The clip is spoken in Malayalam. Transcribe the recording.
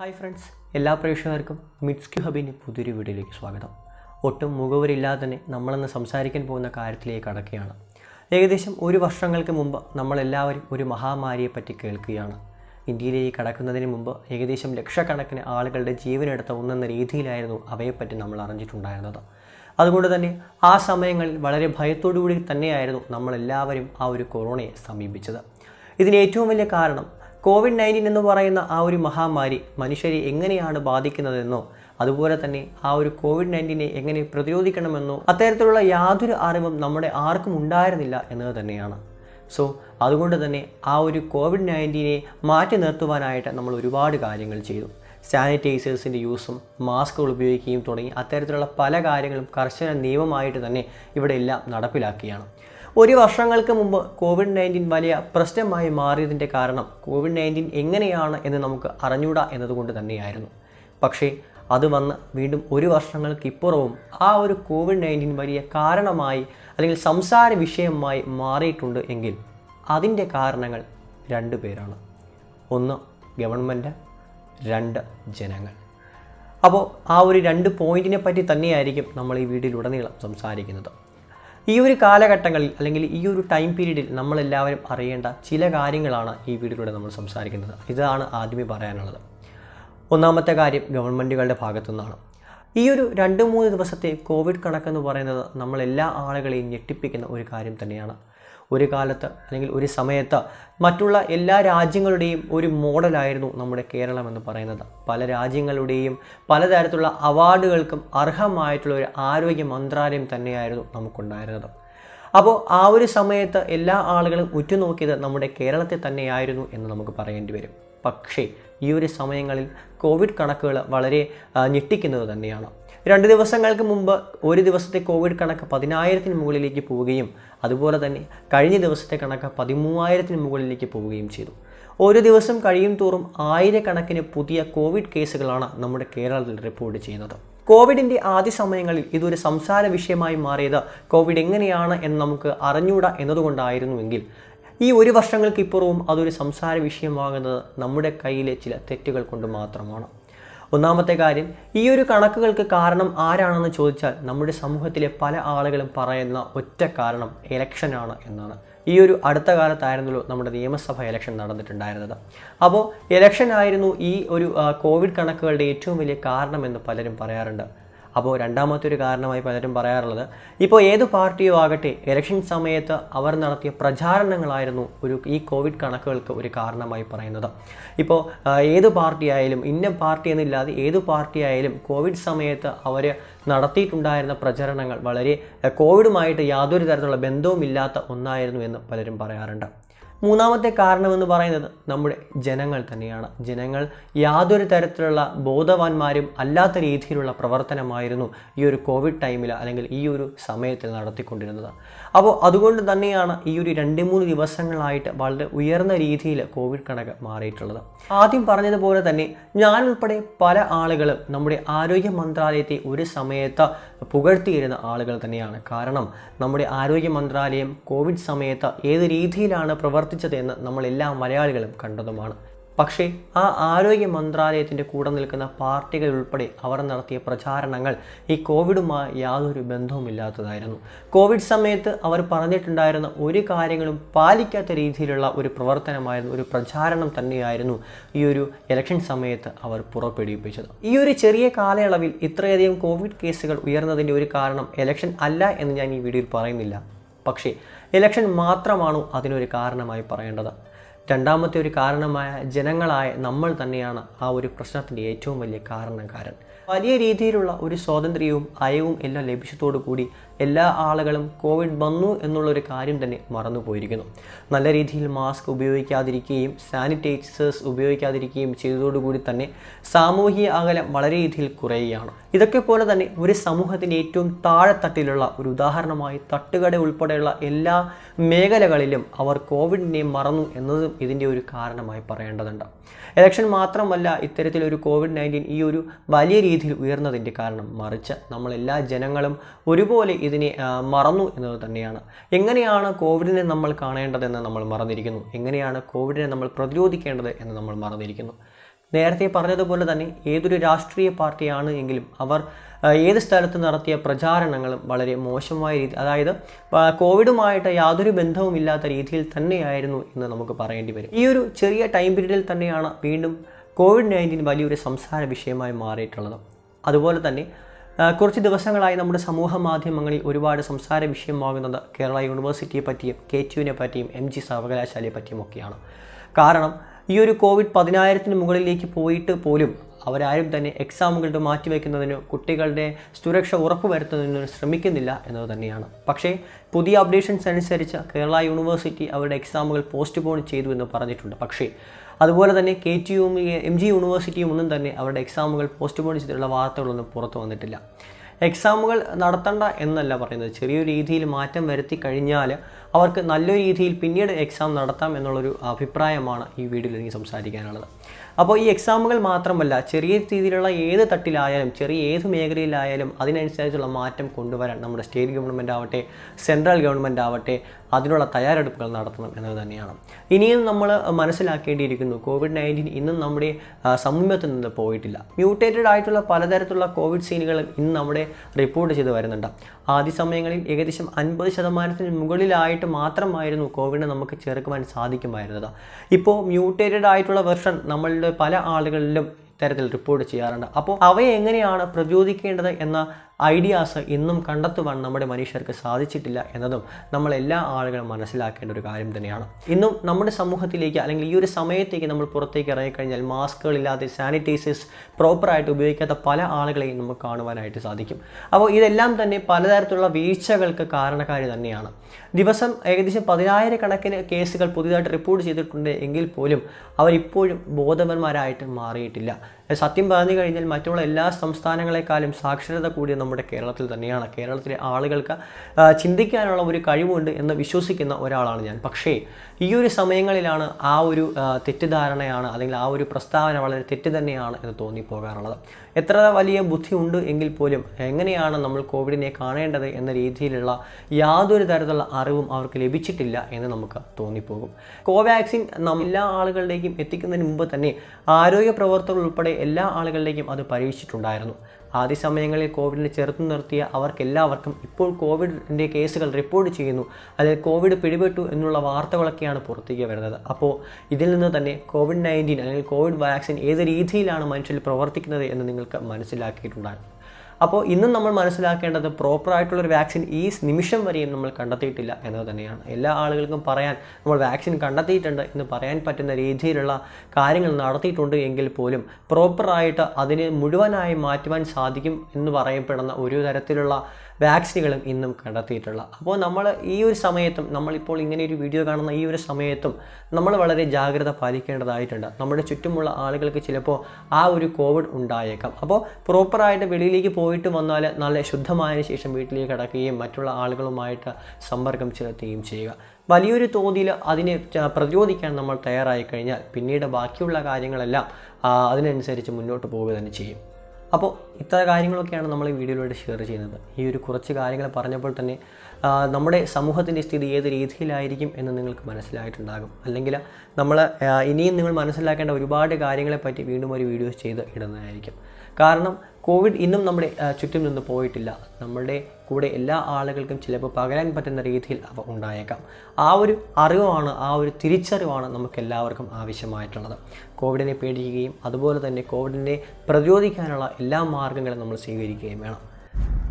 ഹായ് ഫ്രണ്ട്സ് എല്ലാ പ്രേക്ഷകർക്കും മിഡ്സ്ക്യു ഹബിൻ്റെ പുതിയൊരു വീഡിയോയിലേക്ക് സ്വാഗതം ഒട്ടും മുഖവരില്ലാതെ തന്നെ നമ്മളെന്ന് സംസാരിക്കാൻ പോകുന്ന കാര്യത്തിലേക്ക് കടക്കുകയാണ് ഏകദേശം ഒരു വർഷങ്ങൾക്ക് മുമ്പ് നമ്മളെല്ലാവരും ഒരു മഹാമാരിയെ പറ്റി കേൾക്കുകയാണ് ഇന്ത്യയിലേക്ക് കടക്കുന്നതിന് മുമ്പ് ഏകദേശം ലക്ഷക്കണക്കിന് ആളുകളുടെ ജീവനെടുത്ത ഒന്നെന്ന രീതിയിലായിരുന്നു അവയെപ്പറ്റി നമ്മൾ അറിഞ്ഞിട്ടുണ്ടായിരുന്നത് അതുകൊണ്ട് തന്നെ ആ സമയങ്ങളിൽ വളരെ ഭയത്തോടുകൂടി തന്നെയായിരുന്നു നമ്മളെല്ലാവരും ആ ഒരു കൊറോണയെ സമീപിച്ചത് ഇതിന് ഏറ്റവും വലിയ കാരണം കോവിഡ് നയൻറ്റീൻ എന്ന് പറയുന്ന ആ ഒരു മഹാമാരി മനുഷ്യരെ എങ്ങനെയാണ് ബാധിക്കുന്നതെന്നോ അതുപോലെ തന്നെ ആ ഒരു കോവിഡ് നയൻറ്റീനെ എങ്ങനെ പ്രതിരോധിക്കണമെന്നോ അത്തരത്തിലുള്ള യാതൊരു അറിവും നമ്മുടെ ആർക്കും ഉണ്ടായിരുന്നില്ല എന്നത് തന്നെയാണ് സോ അതുകൊണ്ട് തന്നെ ആ ഒരു കോവിഡ് നയൻറ്റീനെ മാറ്റി നിർത്തുവാനായിട്ട് നമ്മൾ ഒരുപാട് കാര്യങ്ങൾ ചെയ്തു സാനിറ്റൈസേഴ്സിൻ്റെ യൂസും മാസ്കുകൾ ഉപയോഗിക്കുകയും തുടങ്ങി അത്തരത്തിലുള്ള പല കാര്യങ്ങളും കർശന നിയമമായിട്ട് തന്നെ ഇവിടെ എല്ലാം നടപ്പിലാക്കിയാണ് ഒരു വർഷങ്ങൾക്ക് മുമ്പ് കോവിഡ് നയൻറ്റീൻ വലിയ പ്രശ്നമായി മാറിയതിൻ്റെ കാരണം കോവിഡ് നയൻറ്റീൻ എങ്ങനെയാണ് എന്ന് നമുക്ക് അറിഞ്ഞൂടാ എന്നതുകൊണ്ട് തന്നെയായിരുന്നു പക്ഷേ അത് വന്ന് വീണ്ടും ഒരു വർഷങ്ങൾക്കിപ്പുറവും ആ ഒരു കോവിഡ് നയൻറ്റീൻ വലിയ കാരണമായി അല്ലെങ്കിൽ സംസാര വിഷയമായി മാറിയിട്ടുണ്ട് എങ്കിൽ അതിൻ്റെ കാരണങ്ങൾ രണ്ട് പേരാണ് ഒന്ന് ഗവൺമെൻറ് രണ്ട് ജനങ്ങൾ അപ്പോൾ ആ ഒരു രണ്ട് പോയിന്റിനെ പറ്റി തന്നെയായിരിക്കും നമ്മൾ ഈ വീട്ടിലുടനീളം സംസാരിക്കുന്നത് ഈ ഒരു കാലഘട്ടങ്ങളിൽ അല്ലെങ്കിൽ ഈ ഒരു ടൈം പീരീഡിൽ നമ്മളെല്ലാവരും അറിയേണ്ട ചില കാര്യങ്ങളാണ് ഈ വീഡിയോയിലൂടെ നമ്മൾ സംസാരിക്കുന്നത് ഇതാണ് ആദ്യമേ പറയാനുള്ളത് ഒന്നാമത്തെ കാര്യം ഗവൺമെൻറ്റുകളുടെ ഭാഗത്തു നിന്നാണ് ഈ ഒരു രണ്ട് മൂന്ന് ദിവസത്തെ കോവിഡ് കണക്കെന്ന് പറയുന്നത് നമ്മളെല്ലാ ആളുകളെയും ഞെട്ടിപ്പിക്കുന്ന ഒരു കാര്യം തന്നെയാണ് ഒരു കാലത്ത് അല്ലെങ്കിൽ ഒരു സമയത്ത് മറ്റുള്ള എല്ലാ രാജ്യങ്ങളുടെയും ഒരു മോഡലായിരുന്നു നമ്മുടെ കേരളം എന്ന് പറയുന്നത് പല രാജ്യങ്ങളുടെയും പലതരത്തിലുള്ള അവാർഡുകൾക്കും അർഹമായിട്ടുള്ള ഒരു ആരോഗ്യ മന്ത്രാലയം തന്നെയായിരുന്നു നമുക്കുണ്ടായിരുന്നത് അപ്പോൾ ആ ഒരു സമയത്ത് എല്ലാ ആളുകളും ഉറ്റുനോക്കിയത് നമ്മുടെ കേരളത്തെ തന്നെയായിരുന്നു എന്ന് നമുക്ക് പറയേണ്ടി വരും പക്ഷേ ഈ ഒരു സമയങ്ങളിൽ കോവിഡ് കണക്കുകൾ വളരെ ഞെട്ടിക്കുന്നത് തന്നെയാണ് രണ്ട് ദിവസങ്ങൾക്ക് മുമ്പ് ഒരു ദിവസത്തെ കോവിഡ് കണക്ക് പതിനായിരത്തിന് മുകളിലേക്ക് പോവുകയും അതുപോലെ തന്നെ കഴിഞ്ഞ ദിവസത്തെ കണക്ക് പതിമൂവായിരത്തിന് മുകളിലേക്ക് പോവുകയും ചെയ്തു ഓരോ ദിവസം കഴിയും തോറും ആയിരക്കണക്കിന് പുതിയ കോവിഡ് കേസുകളാണ് നമ്മുടെ കേരളത്തിൽ റിപ്പോർട്ട് ചെയ്യുന്നത് കോവിഡിൻ്റെ ആദ്യ സമയങ്ങളിൽ ഇതൊരു സംസാര വിഷയമായി മാറിയത് കോവിഡ് എങ്ങനെയാണ് എന്ന് നമുക്ക് അറിഞ്ഞുകൂടാ എന്നതുകൊണ്ടായിരുന്നുവെങ്കിൽ ഈ ഒരു വർഷങ്ങൾക്കിപ്പുറവും അതൊരു സംസാര വിഷയമാകുന്നത് നമ്മുടെ കയ്യിലെ ചില തെറ്റുകൾ കൊണ്ട് മാത്രമാണ് ഒന്നാമത്തെ കാര്യം ഈ ഒരു കണക്കുകൾക്ക് കാരണം ആരാണെന്ന് ചോദിച്ചാൽ നമ്മുടെ സമൂഹത്തിലെ പല ആളുകളും പറയുന്ന ഒറ്റ കാരണം ഇലക്ഷനാണ് എന്നാണ് ഈ ഒരു അടുത്ത കാലത്തായിരുന്നല്ലോ നമ്മുടെ നിയമസഭ ഇലക്ഷൻ നടന്നിട്ടുണ്ടായിരുന്നത് അപ്പോൾ ഇലക്ഷൻ ആയിരുന്നു ഈ ഒരു കോവിഡ് കണക്കുകളുടെ ഏറ്റവും വലിയ കാരണമെന്ന് പലരും പറയാറുണ്ട് അപ്പോൾ രണ്ടാമത്തെ ഒരു കാരണമായി പലരും പറയാറുള്ളത് ഇപ്പോൾ ഏത് പാർട്ടിയോ ആകട്ടെ ഇലക്ഷൻ സമയത്ത് അവർ നടത്തിയ പ്രചാരണങ്ങളായിരുന്നു ഒരു ഈ കോവിഡ് കണക്കുകൾക്ക് ഒരു കാരണമായി പറയുന്നത് ഇപ്പോൾ ഏത് പാർട്ടിയായാലും ഇന്ന പാർട്ടി എന്നില്ലാതെ ഏത് പാർട്ടിയായാലും കോവിഡ് സമയത്ത് അവർ നടത്തിയിട്ടുണ്ടായിരുന്ന പ്രചരണങ്ങൾ വളരെ കോവിഡുമായിട്ട് യാതൊരു തരത്തിലുള്ള ബന്ധവുമില്ലാത്ത ഒന്നായിരുന്നു എന്ന് പലരും പറയാറുണ്ട് മൂന്നാമത്തെ കാരണമെന്ന് പറയുന്നത് നമ്മുടെ ജനങ്ങൾ തന്നെയാണ് ജനങ്ങൾ യാതൊരു തരത്തിലുള്ള ബോധവാന്മാരും അല്ലാത്ത രീതിയിലുള്ള പ്രവർത്തനമായിരുന്നു ഈ ഒരു കോവിഡ് ടൈമിൽ അല്ലെങ്കിൽ ഈ ഒരു സമയത്തിൽ നടത്തിക്കൊണ്ടിരുന്നത് അപ്പോൾ അതുകൊണ്ട് തന്നെയാണ് ഈ ഒരു രണ്ട് മൂന്ന് ദിവസങ്ങളായിട്ട് വളരെ ഉയർന്ന രീതിയിൽ കോവിഡ് കണക്ക് മാറിയിട്ടുള്ളത് ആദ്യം പറഞ്ഞതുപോലെ തന്നെ ഞാൻ ഉൾപ്പെടെ പല ആളുകളും നമ്മുടെ ആരോഗ്യ മന്ത്രാലയത്തെ ഒരു സമയത്ത് പുകഴ്ത്തിയിരുന്ന ആളുകൾ തന്നെയാണ് കാരണം നമ്മുടെ ആരോഗ്യ മന്ത്രാലയം കോവിഡ് സമയത്ത് ഏത് രീതിയിലാണ് പ്രവർത്തിച്ചതെന്ന് നമ്മളെല്ലാ മലയാളികളും കണ്ടതുമാണ് പക്ഷേ ആ ആരോഗ്യ മന്ത്രാലയത്തിൻ്റെ കൂടെ നിൽക്കുന്ന പാർട്ടികൾ ഉൾപ്പെടെ അവർ നടത്തിയ പ്രചാരണങ്ങൾ ഈ കോവിഡുമായി യാതൊരു ബന്ധവുമില്ലാത്തതായിരുന്നു കോവിഡ് സമയത്ത് അവർ പറഞ്ഞിട്ടുണ്ടായിരുന്ന ഒരു കാര്യങ്ങളും പാലിക്കാത്ത രീതിയിലുള്ള ഒരു പ്രവർത്തനമായിരുന്നു ഒരു പ്രചാരണം തന്നെയായിരുന്നു ഈ ഒരു ഇലക്ഷൻ സമയത്ത് അവർ പുറപ്പെടുവിപ്പിച്ചത് ഈ ഒരു ചെറിയ കാലയളവിൽ ഇത്രയധികം കോവിഡ് കേസുകൾ ഉയർന്നതിൻ്റെ ഒരു കാരണം ഇലക്ഷൻ അല്ല എന്ന് ഞാൻ ഈ വീഡിയോയിൽ പറയുന്നില്ല പക്ഷേ ഇലക്ഷൻ മാത്രമാണോ അതിനൊരു കാരണമായി പറയേണ്ടത് രണ്ടാമത്തെ ഒരു കാരണമായ ജനങ്ങളായ നമ്മൾ തന്നെയാണ് ആ ഒരു പ്രശ്നത്തിൻ്റെ ഏറ്റവും വലിയ കാരണക്കാരൻ വലിയ രീതിയിലുള്ള ഒരു സ്വാതന്ത്ര്യവും അയവും എല്ലാം ലഭിച്ചതോടു കൂടി എല്ലാ ആളുകളും കോവിഡ് വന്നു എന്നുള്ളൊരു കാര്യം തന്നെ മറന്നു പോയിരിക്കുന്നു നല്ല രീതിയിൽ മാസ്ക് ഉപയോഗിക്കാതിരിക്കുകയും സാനിറ്റൈസേഴ്സ് ഉപയോഗിക്കാതിരിക്കുകയും ചെയ്തതോടുകൂടി തന്നെ സാമൂഹിക അകലം വളരെ രീതിയിൽ കുറയുകയാണ് ഇതൊക്കെ പോലെ തന്നെ ഒരു സമൂഹത്തിൻ്റെ ഏറ്റവും താഴെത്തട്ടിലുള്ള ഒരു ഉദാഹരണമായി തട്ടുകട ഉൾപ്പെടെയുള്ള എല്ലാ മേഖലകളിലും അവർ കോവിഡിനെ മറന്നു എന്നതും ഇതിൻ്റെ ഒരു കാരണമായി പറയേണ്ടതുണ്ട് ഇലക്ഷൻ മാത്രമല്ല ഇത്തരത്തിലൊരു കോവിഡ് നയൻറ്റീൻ ഈ ഒരു വലിയ രീതിയിൽ ഉയർന്നതിൻ്റെ കാരണം മറിച്ച് നമ്മളെല്ലാ ജനങ്ങളും ഒരുപോലെ ഇതിനെ മറന്നു എന്നത് തന്നെയാണ് എങ്ങനെയാണ് കോവിഡിനെ നമ്മൾ കാണേണ്ടതെന്ന് നമ്മൾ മറന്നിരിക്കുന്നു എങ്ങനെയാണ് കോവിഡിനെ നമ്മൾ പ്രതിരോധിക്കേണ്ടത് എന്ന് നമ്മൾ മറന്നിരിക്കുന്നു നേരത്തെ പറഞ്ഞതുപോലെ തന്നെ ഏതൊരു രാഷ്ട്രീയ പാർട്ടിയാണ് എങ്കിലും അവർ ഏത് സ്ഥലത്ത് നടത്തിയ പ്രചാരണങ്ങളും വളരെ മോശമായ രീതി അതായത് കോവിഡുമായിട്ട് യാതൊരു ബന്ധവുമില്ലാത്ത രീതിയിൽ തന്നെയായിരുന്നു എന്ന് നമുക്ക് പറയേണ്ടി വരും ഈ ഒരു ചെറിയ ടൈം പീരീഡിൽ തന്നെയാണ് വീണ്ടും കോവിഡ് നയൻറ്റീൻ വലിയൊരു സംസാര വിഷയമായി മാറിയിട്ടുള്ളത് അതുപോലെ തന്നെ കുറച്ച് ദിവസങ്ങളായി നമ്മുടെ സമൂഹ മാധ്യമങ്ങളിൽ ഒരുപാട് സംസാര വിഷയമാകുന്നത് കേരള യൂണിവേഴ്സിറ്റിയെ പറ്റിയും കെ ടുവിനെ പറ്റിയും എം ജി സർവകലാശാലയെ പറ്റിയും ഒക്കെയാണ് കാരണം ഈ ഒരു കോവിഡ് പതിനായിരത്തിന് മുകളിലേക്ക് പോയിട്ട് പോലും അവരാരും തന്നെ മാറ്റി മാറ്റിവെക്കുന്നതിനോ കുട്ടികളുടെ സുരക്ഷ ഉറപ്പുവരുത്തുന്നതിനോ ശ്രമിക്കുന്നില്ല എന്നത് തന്നെയാണ് പക്ഷേ പുതിയ അപ്ഡേഷൻസ് അനുസരിച്ച് കേരള യൂണിവേഴ്സിറ്റി അവരുടെ എക്സാമുകൾ പോസ്റ്റ്പോൺ ചെയ്തു എന്ന് പറഞ്ഞിട്ടുണ്ട് പക്ഷേ അതുപോലെ തന്നെ K T U M G യൂണിവേഴ്സിറ്റിയും ഒന്നും തന്നെ അവരുടെ എക്സാമുകൾ പോൺ ചെയ്തിട്ടുള്ള വാർത്തകളൊന്നും പുറത്തു വന്നിട്ടില്ല എക്സാമുകൾ നടത്തണ്ട എന്നല്ല പറയുന്നത് ചെറിയൊരു രീതിയിൽ മാറ്റം വരുത്തി കഴിഞ്ഞാൽ അവർക്ക് നല്ല രീതിയിൽ പിന്നീട് എക്സാം നടത്താം എന്നുള്ളൊരു അഭിപ്രായമാണ് ഈ വീഡിയോയിൽ എനിക്ക് സംസാരിക്കാനുള്ളത് അപ്പോൾ ഈ എക്സാമുകൾ മാത്രമല്ല ചെറിയ രീതിയിലുള്ള ഏത് തട്ടിലായാലും ചെറിയ ഏത് മേഖലയിലായാലും അതിനനുസരിച്ചുള്ള മാറ്റം കൊണ്ടുവരാൻ നമ്മുടെ സ്റ്റേറ്റ് ഗവൺമെൻറ് ആവട്ടെ സെൻട്രൽ ഗവൺമെൻറ് ആവട്ടെ അതിനുള്ള തയ്യാറെടുപ്പുകൾ നടത്തണം എന്നത് തന്നെയാണ് ഇനിയും നമ്മൾ മനസ്സിലാക്കേണ്ടിയിരിക്കുന്നു കോവിഡ് നയൻറ്റീൻ ഇന്നും നമ്മുടെ സമൂഹത്തിൽ നിന്ന് പോയിട്ടില്ല മ്യൂട്ടേറ്റഡ് ആയിട്ടുള്ള പലതരത്തിലുള്ള കോവിഡ് സീനുകൾ ഇന്ന് നമ്മുടെ റിപ്പോർട്ട് ചെയ്ത് വരുന്നുണ്ട് ആദ്യ സമയങ്ങളിൽ ഏകദേശം അൻപത് ശതമാനത്തിന് മുകളിലായിട്ട് മാത്രമായിരുന്നു കോവിഡിനെ നമുക്ക് ചെറുക്കുവാൻ സാധിക്കുമായിരുന്നത് ഇപ്പോൾ മ്യൂട്ടേറ്റഡ് ആയിട്ടുള്ള വെർഷൻ നമ്മളുടെ പല ആളുകളിലും തരത്തിൽ റിപ്പോർട്ട് ചെയ്യാറുണ്ട് അപ്പോൾ അവയെ എങ്ങനെയാണ് എന്ന ഐഡിയാസ് ഇന്നും കണ്ടെത്തുവാൻ നമ്മുടെ മനുഷ്യർക്ക് സാധിച്ചിട്ടില്ല എന്നതും നമ്മൾ എല്ലാ ആളുകളും മനസ്സിലാക്കേണ്ട ഒരു കാര്യം തന്നെയാണ് ഇന്നും നമ്മുടെ സമൂഹത്തിലേക്ക് അല്ലെങ്കിൽ ഈ ഒരു സമയത്തേക്ക് നമ്മൾ പുറത്തേക്ക് ഇറങ്ങിക്കഴിഞ്ഞാൽ മാസ്കുകളില്ലാതെ സാനിറ്റൈസേഴ്സ് പ്രോപ്പറായിട്ട് ഉപയോഗിക്കാത്ത പല ആളുകളെയും നമുക്ക് കാണുവാനായിട്ട് സാധിക്കും അപ്പോൾ ഇതെല്ലാം തന്നെ പലതരത്തിലുള്ള വീഴ്ചകൾക്ക് കാരണക്കാരി തന്നെയാണ് ദിവസം ഏകദേശം പതിനായിരക്കണക്കിന് കേസുകൾ പുതിയതായിട്ട് റിപ്പോർട്ട് ചെയ്തിട്ടുണ്ട് എങ്കിൽ പോലും അവരിപ്പോഴും ബോധവന്മാരായിട്ട് മാറിയിട്ടില്ല സത്യം പറഞ്ഞു കഴിഞ്ഞാൽ മറ്റുള്ള എല്ലാ സംസ്ഥാനങ്ങളെക്കാളും സാക്ഷരത കൂടിയ നമ്മുടെ കേരളത്തിൽ തന്നെയാണ് കേരളത്തിലെ ആളുകൾക്ക് ചിന്തിക്കാനുള്ള ഒരു കഴിവുണ്ട് എന്ന് വിശ്വസിക്കുന്ന ഒരാളാണ് ഞാൻ പക്ഷേ ഈ ഒരു സമയങ്ങളിലാണ് ആ ഒരു തെറ്റിദ്ധാരണയാണ് അല്ലെങ്കിൽ ആ ഒരു പ്രസ്താവന വളരെ തെറ്റ് തന്നെയാണ് എന്ന് തോന്നിപ്പോകാറുള്ളത് എത്ര വലിയ ബുദ്ധി ഉണ്ട് എങ്കിൽ പോലും എങ്ങനെയാണ് നമ്മൾ കോവിഡിനെ കാണേണ്ടത് എന്ന രീതിയിലുള്ള യാതൊരു തരത്തിലുള്ള അറിവും അവർക്ക് ലഭിച്ചിട്ടില്ല എന്ന് നമുക്ക് തോന്നിപ്പോകും കോവാക്സിൻ എല്ലാ ആളുകളിലേക്കും എത്തിക്കുന്നതിന് മുമ്പ് തന്നെ ആരോഗ്യ പ്രവർത്തകർ ഉൾപ്പെടെ എല്ലാ ആളുകളിലേക്കും അത് പരീക്ഷിച്ചിട്ടുണ്ടായിരുന്നു ആദ്യ സമയങ്ങളിൽ കോവിഡിനെ ചെറുത്തു നിർത്തിയ അവർക്കെല്ലാവർക്കും ഇപ്പോൾ കോവിഡിൻ്റെ കേസുകൾ റിപ്പോർട്ട് ചെയ്യുന്നു അല്ലെങ്കിൽ കോവിഡ് പിടിപെട്ടു എന്നുള്ള വാർത്തകളൊക്കെയാണ് പുറത്തേക്ക് വരുന്നത് അപ്പോൾ ഇതിൽ നിന്ന് തന്നെ കോവിഡ് നയൻറ്റീൻ അല്ലെങ്കിൽ കോവിഡ് വാക്സിൻ ഏത് രീതിയിലാണ് മനുഷ്യരിൽ പ്രവർത്തിക്കുന്നത് എന്ന് നിങ്ങൾക്ക് മനസ്സിലാക്കിയിട്ടുണ്ടായിരുന്നു അപ്പോൾ ഇന്നും നമ്മൾ മനസ്സിലാക്കേണ്ടത് പ്രോപ്പറായിട്ടുള്ളൊരു വാക്സിൻ ഈ നിമിഷം വരെയും നമ്മൾ കണ്ടെത്തിയിട്ടില്ല എന്നത് തന്നെയാണ് എല്ലാ ആളുകൾക്കും പറയാൻ നമ്മൾ വാക്സിൻ കണ്ടെത്തിയിട്ടുണ്ട് എന്ന് പറയാൻ പറ്റുന്ന രീതിയിലുള്ള കാര്യങ്ങൾ നടത്തിയിട്ടുണ്ട് എങ്കിൽ പോലും പ്രോപ്പറായിട്ട് അതിനെ മുഴുവനായി മാറ്റുവാൻ സാധിക്കും എന്ന് പറയപ്പെടുന്ന ഒരു തരത്തിലുള്ള വാക്സിനുകളും ഇന്നും കണ്ടെത്തിയിട്ടുള്ള അപ്പോൾ നമ്മൾ ഈ ഒരു സമയത്തും നമ്മളിപ്പോൾ ഇങ്ങനെ ഒരു വീഡിയോ കാണുന്ന ഈ ഒരു സമയത്തും നമ്മൾ വളരെ ജാഗ്രത പാലിക്കേണ്ടതായിട്ടുണ്ട് നമ്മുടെ ചുറ്റുമുള്ള ആളുകൾക്ക് ചിലപ്പോൾ ആ ഒരു കോവിഡ് ഉണ്ടായേക്കാം അപ്പോൾ പ്രോപ്പറായിട്ട് വെളിയിലേക്ക് പോയിട്ട് വന്നാൽ നല്ല ശുദ്ധമായതിനു ശേഷം വീട്ടിലേക്ക് കടക്കുകയും മറ്റുള്ള ആളുകളുമായിട്ട് സമ്പർക്കം ചെലുത്തുകയും ചെയ്യുക വലിയൊരു തോതിൽ അതിനെ പ്രതിരോധിക്കാൻ നമ്മൾ തയ്യാറായി കഴിഞ്ഞാൽ പിന്നീട് ബാക്കിയുള്ള കാര്യങ്ങളെല്ലാം അതിനനുസരിച്ച് മുന്നോട്ട് പോവുക തന്നെ ചെയ്യും അപ്പോൾ ഇത്ര കാര്യങ്ങളൊക്കെയാണ് നമ്മൾ ഈ വീഡിയോയിലൂടെ ഷെയർ ചെയ്യുന്നത് ഈ ഒരു കുറച്ച് കാര്യങ്ങൾ പറഞ്ഞപ്പോൾ തന്നെ നമ്മുടെ സമൂഹത്തിൻ്റെ സ്ഥിതി ഏത് രീതിയിലായിരിക്കും എന്ന് നിങ്ങൾക്ക് മനസ്സിലായിട്ടുണ്ടാകും അല്ലെങ്കിൽ നമ്മൾ ഇനിയും നിങ്ങൾ മനസ്സിലാക്കേണ്ട ഒരുപാട് കാര്യങ്ങളെപ്പറ്റി വീണ്ടും ഒരു വീഡിയോസ് ചെയ്ത് ഇടുന്നതായിരിക്കും കാരണം കോവിഡ് ഇന്നും നമ്മുടെ ചുറ്റും നിന്ന് പോയിട്ടില്ല നമ്മുടെ കൂടെ എല്ലാ ആളുകൾക്കും ചിലപ്പോൾ പകരാൻ പറ്റുന്ന രീതിയിൽ അവ ഉണ്ടായേക്കാം ആ ഒരു അറിവാണ് ആ ഒരു തിരിച്ചറിവാണ് നമുക്ക് എല്ലാവർക്കും ആവശ്യമായിട്ടുള്ളത് കോവിഡിനെ പേടിക്കുകയും അതുപോലെ തന്നെ കോവിഡിനെ പ്രതിരോധിക്കാനുള്ള എല്ലാ മാർഗങ്ങളും നമ്മൾ സ്വീകരിക്കുകയും വേണം